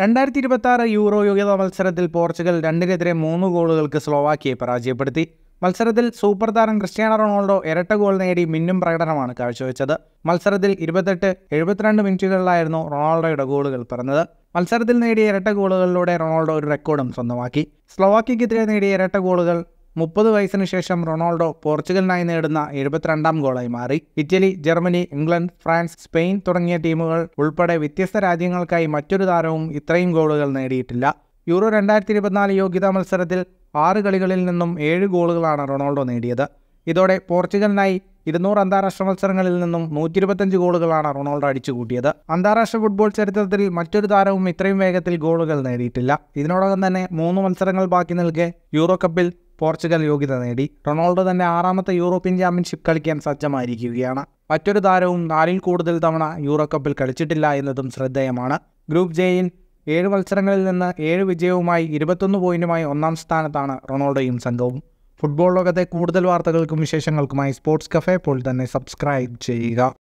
രണ്ടായിരത്തി ഇരുപത്തി യൂറോ യോഗ്യതാ മത്സരത്തിൽ പോർച്ചുഗൽ രണ്ടിനെതിരെ മൂന്ന് ഗോളുകൾക്ക് സ്ലോവാക്കിയെ പരാജയപ്പെടുത്തി മത്സരത്തിൽ സൂപ്പർ താരം ക്രിസ്ത്യാനോ റൊണാൾഡോ ഇരട്ട ഗോൾ നേടി മിന്നും പ്രകടനമാണ് കാഴ്ചവെച്ചത് മത്സരത്തിൽ ഇരുപത്തെട്ട് എഴുപത്തിരണ്ട് മിനിറ്റുകളിലായിരുന്നു റൊണാൾഡോയുടെ ഗോളുകൾ പിറന്നത് മത്സരത്തിൽ നേടിയ ഇരട്ട ഗോളുകളിലൂടെ റൊണാൾഡോ ഒരു റെക്കോർഡും സ്വന്തമാക്കി സ്ലോവാക്കിയക്കെതിരെ നേടിയ ഇരട്ട ഗോളുകൾ മുപ്പത് വയസ്സിന് ശേഷം റൊണാൾഡോ പോർച്ചുഗലിനായി നേടുന്ന എഴുപത്തിരണ്ടാം ഗോളായി മാറി Italy Germany England France Spain തുടങ്ങിയ ടീമുകൾ ഉൾപ്പെടെ വ്യത്യസ്ത രാജ്യങ്ങൾക്കായി മറ്റൊരു താരവും ഇത്രയും ഗോളുകൾ നേടിയിട്ടില്ല യൂറോ രണ്ടായിരത്തി ഇരുപത്തിനാല് യോഗ്യതാ മത്സരത്തിൽ ആറ് കളികളിൽ നിന്നും ഏഴ് ഗോളുകളാണ് റൊണാൾഡോ നേടിയത് ഇതോടെ പോർച്ചുഗലിനായി ഇരുന്നൂറ് അന്താരാഷ്ട്ര മത്സരങ്ങളിൽ നിന്നും നൂറ്റി ഇരുപത്തഞ്ച് ഗോളുകളാണ് റൊണാൾഡോ അടിച്ചുകൂട്ടിയത് അന്താരാഷ്ട്ര ഫുട്ബോൾ ചരിത്രത്തിൽ മറ്റൊരു താരവും ഇത്രയും വേഗത്തിൽ ഗോളുകൾ നേടിയിട്ടില്ല ഇതിനോടകം തന്നെ മൂന്ന് മത്സരങ്ങൾ ബാക്കി നിൽക്കെ യൂറോ കപ്പിൽ പോർച്ചുഗൽ യോഗ്യത നേടി റൊണാൾഡോ തന്റെ ആറാമത്തെ യൂറോപ്യൻ ചാമ്പ്യൻഷിപ്പ് കളിക്കാൻ സജ്ജമായിരിക്കുകയാണ് മറ്റൊരു താരവും നാലിൽ കൂടുതൽ തവണ യൂറോ കപ്പിൽ കളിച്ചിട്ടില്ല എന്നതും ശ്രദ്ധേയമാണ് ഗ്രൂപ്പ് ജെയിൻ ഏഴ് മത്സരങ്ങളിൽ നിന്ന് ഏഴ് വിജയവുമായി ഇരുപത്തൊന്ന് പോയിന്റുമായി ഒന്നാം സ്ഥാനത്താണ് റൊണാൾഡോയും സംഘവും ഫുട്ബോൾ ലോകത്തെ കൂടുതൽ വാർത്തകൾക്കും വിശേഷങ്ങൾക്കുമായി സ്പോർട്സ് കഫേ പോൾ തന്നെ സബ്സ്ക്രൈബ് ചെയ്യുക